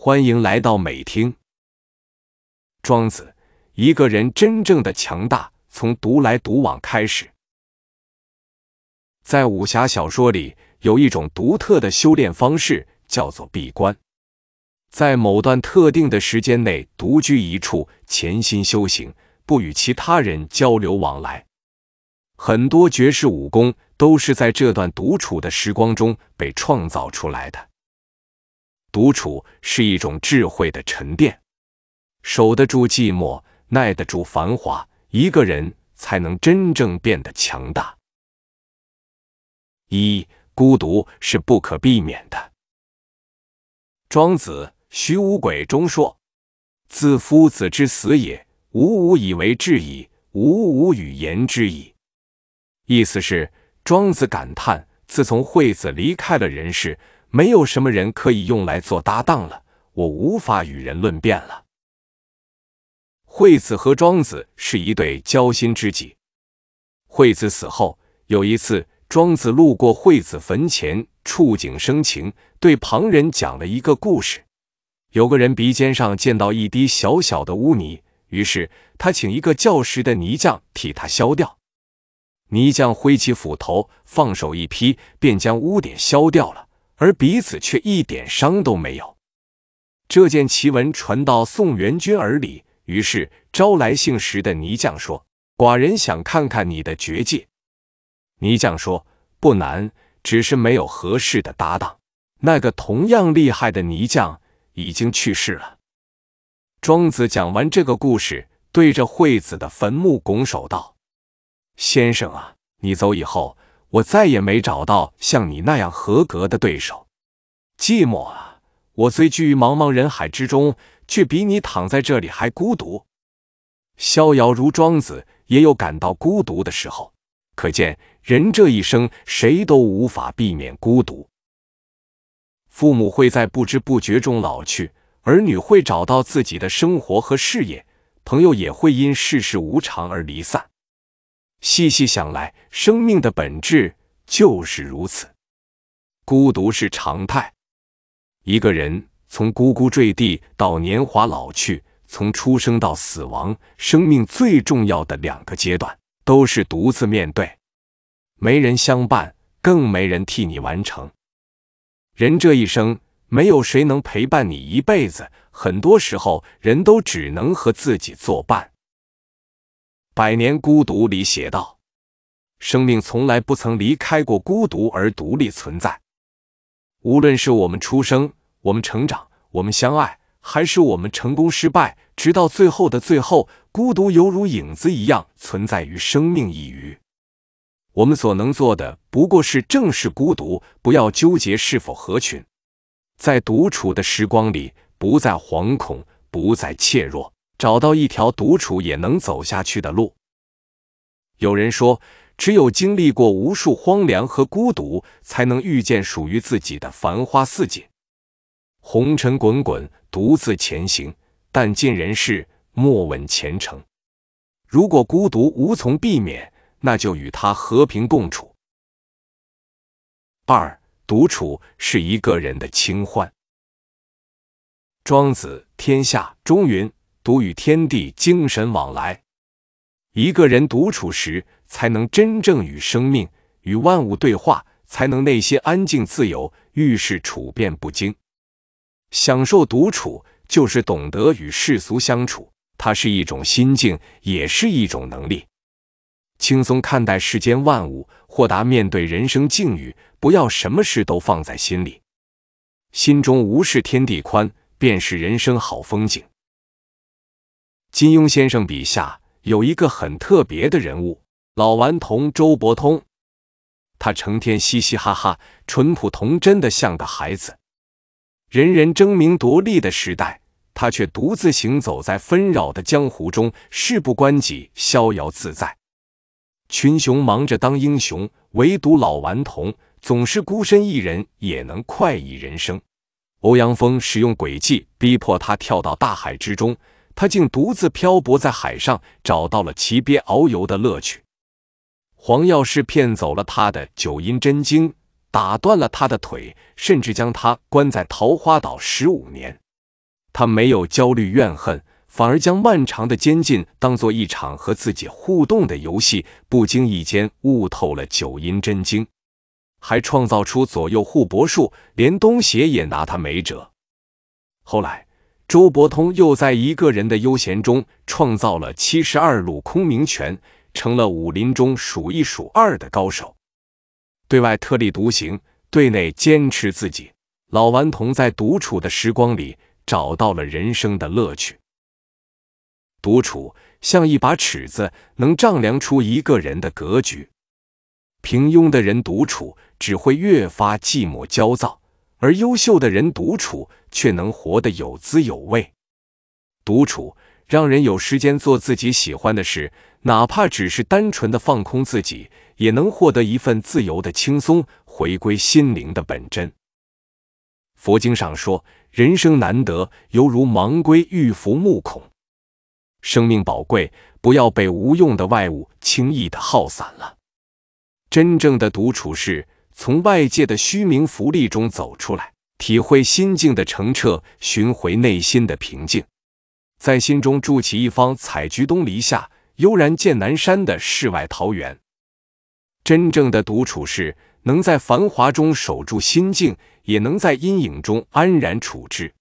欢迎来到美听。庄子，一个人真正的强大，从独来独往开始。在武侠小说里，有一种独特的修炼方式，叫做闭关，在某段特定的时间内，独居一处，潜心修行，不与其他人交流往来。很多绝世武功，都是在这段独处的时光中被创造出来的。独处是一种智慧的沉淀，守得住寂寞，耐得住繁华，一个人才能真正变得强大。一孤独是不可避免的。庄子《徐无鬼》中说：“自夫子之死也，吾吾以为志矣，吾吾与言之矣。”意思是庄子感叹，自从惠子离开了人世。没有什么人可以用来做搭档了，我无法与人论辩了。惠子和庄子是一对交心知己。惠子死后，有一次，庄子路过惠子坟前，触景生情，对旁人讲了一个故事：有个人鼻尖上见到一滴小小的污泥，于是他请一个教实的泥匠替他削掉。泥匠挥起斧头，放手一劈，便将污点削掉了。而彼此却一点伤都没有。这件奇闻传到宋元君耳里，于是招来姓石的泥匠说：“寡人想看看你的绝技。”泥匠说：“不难，只是没有合适的搭档。那个同样厉害的泥匠已经去世了。”庄子讲完这个故事，对着惠子的坟墓拱手道：“先生啊，你走以后。”我再也没找到像你那样合格的对手。寂寞啊，我虽居于茫茫人海之中，却比你躺在这里还孤独。逍遥如庄子，也有感到孤独的时候。可见，人这一生，谁都无法避免孤独。父母会在不知不觉中老去，儿女会找到自己的生活和事业，朋友也会因世事无常而离散。细细想来，生命的本质就是如此，孤独是常态。一个人从呱呱坠地到年华老去，从出生到死亡，生命最重要的两个阶段都是独自面对，没人相伴，更没人替你完成。人这一生，没有谁能陪伴你一辈子，很多时候，人都只能和自己作伴。《百年孤独》里写道：“生命从来不曾离开过孤独而独立存在。无论是我们出生，我们成长，我们相爱，还是我们成功失败，直到最后的最后，孤独犹如影子一样存在于生命一隅。我们所能做的不过是正视孤独，不要纠结是否合群，在独处的时光里，不再惶恐，不再怯弱。”找到一条独处也能走下去的路。有人说，只有经历过无数荒凉和孤独，才能遇见属于自己的繁花似锦。红尘滚滚，独自前行，但尽人事，莫问前程。如果孤独无从避免，那就与他和平共处。二，独处是一个人的清欢。庄子《天下》中云。独与天地精神往来，一个人独处时，才能真正与生命、与万物对话，才能内心安静自由，遇事处变不惊。享受独处，就是懂得与世俗相处。它是一种心境，也是一种能力。轻松看待世间万物，豁达面对人生境遇，不要什么事都放在心里。心中无事天地宽，便是人生好风景。金庸先生笔下有一个很特别的人物，老顽童周伯通。他成天嘻嘻哈哈，淳朴童真的像个孩子。人人争名夺利的时代，他却独自行走在纷扰的江湖中，事不关己，逍遥自在。群雄忙着当英雄，唯独老顽童总是孤身一人，也能快意人生。欧阳锋使用诡计，逼迫他跳到大海之中。他竟独自漂泊在海上，找到了骑鳖遨游的乐趣。黄药师骗走了他的九阴真经，打断了他的腿，甚至将他关在桃花岛十五年。他没有焦虑怨恨，反而将漫长的监禁当做一场和自己互动的游戏，不经意间悟透了九阴真经，还创造出左右互搏术，连东邪也拿他没辙。后来。周伯通又在一个人的悠闲中创造了七十二路空明拳，成了武林中数一数二的高手。对外特立独行，对内坚持自己。老顽童在独处的时光里找到了人生的乐趣。独处像一把尺子，能丈量出一个人的格局。平庸的人独处，只会越发寂寞焦躁。而优秀的人独处，却能活得有滋有味。独处让人有时间做自己喜欢的事，哪怕只是单纯的放空自己，也能获得一份自由的轻松，回归心灵的本真。佛经上说：“人生难得，犹如盲龟遇浮木孔。”生命宝贵，不要被无用的外物轻易的耗散了。真正的独处是。从外界的虚名浮利中走出来，体会心境的澄澈，寻回内心的平静，在心中筑起一方“采菊东篱下，悠然见南山”的世外桃源。真正的独处是能在繁华中守住心境，也能在阴影中安然处之。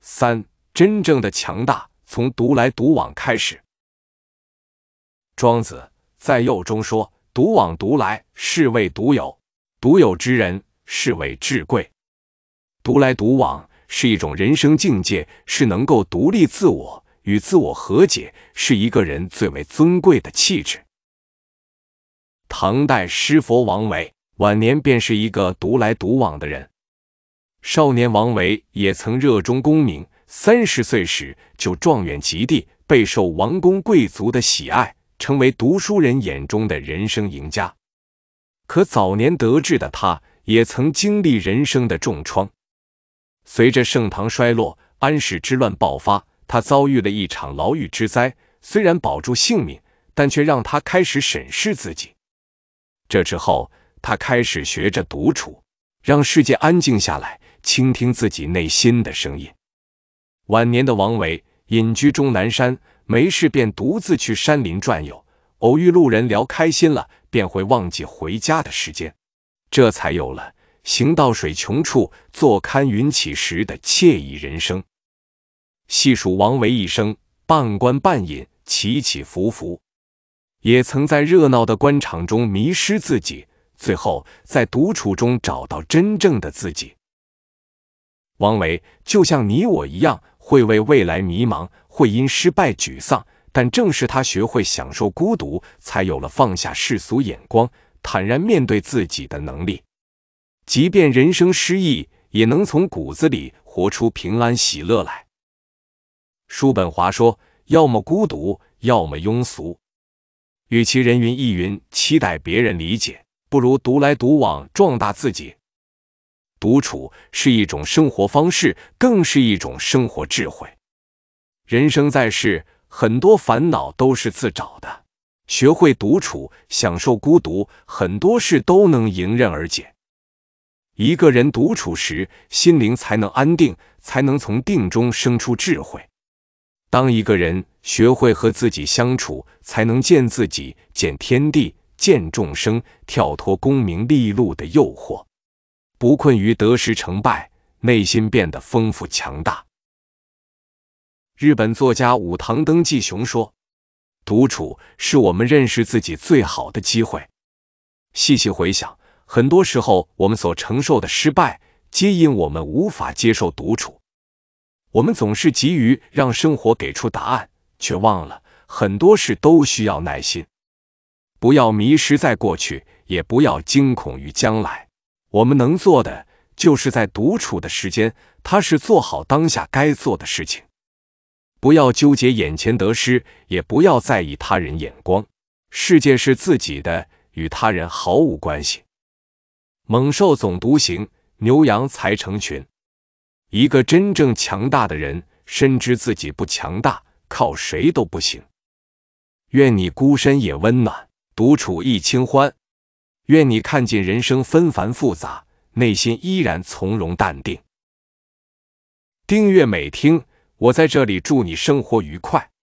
三，真正的强大从独来独往开始。庄子在《右》中说。独往独来，是谓独有；独有之人，是谓至贵。独来独往是一种人生境界，是能够独立自我与自我和解，是一个人最为尊贵的气质。唐代诗佛王维晚年便是一个独来独往的人。少年王维也曾热衷功名，三十岁时就状元及第，备受王公贵族的喜爱。成为读书人眼中的人生赢家，可早年得志的他，也曾经历人生的重创。随着盛唐衰落，安史之乱爆发，他遭遇了一场牢狱之灾。虽然保住性命，但却让他开始审视自己。这之后，他开始学着独处，让世界安静下来，倾听自己内心的声音。晚年的王维隐居终南山。没事便独自去山林转悠，偶遇路人聊开心了，便会忘记回家的时间，这才有了“行到水穷处，坐看云起时”的惬意人生。细数王维一生，半官半隐，起起伏伏，也曾在热闹的官场中迷失自己，最后在独处中找到真正的自己。王维就像你我一样。会为未来迷茫，会因失败沮丧，但正是他学会享受孤独，才有了放下世俗眼光、坦然面对自己的能力。即便人生失意，也能从骨子里活出平安喜乐来。叔本华说：“要么孤独，要么庸俗。与其人云亦云，期待别人理解，不如独来独往，壮大自己。”独处是一种生活方式，更是一种生活智慧。人生在世，很多烦恼都是自找的。学会独处，享受孤独，很多事都能迎刃而解。一个人独处时，心灵才能安定，才能从定中生出智慧。当一个人学会和自己相处，才能见自己、见天地、见众生，跳脱功名利禄的诱惑。不困于得失成败，内心变得丰富强大。日本作家武藤登纪雄说：“独处是我们认识自己最好的机会。”细细回想，很多时候我们所承受的失败，皆因我们无法接受独处。我们总是急于让生活给出答案，却忘了，很多事都需要耐心。不要迷失在过去，也不要惊恐于将来。我们能做的，就是在独处的时间，踏实做好当下该做的事情，不要纠结眼前得失，也不要在意他人眼光。世界是自己的，与他人毫无关系。猛兽总独行，牛羊才成群。一个真正强大的人，深知自己不强大，靠谁都不行。愿你孤身也温暖，独处亦清欢。愿你看尽人生纷繁复杂，内心依然从容淡定。订阅美听，我在这里祝你生活愉快。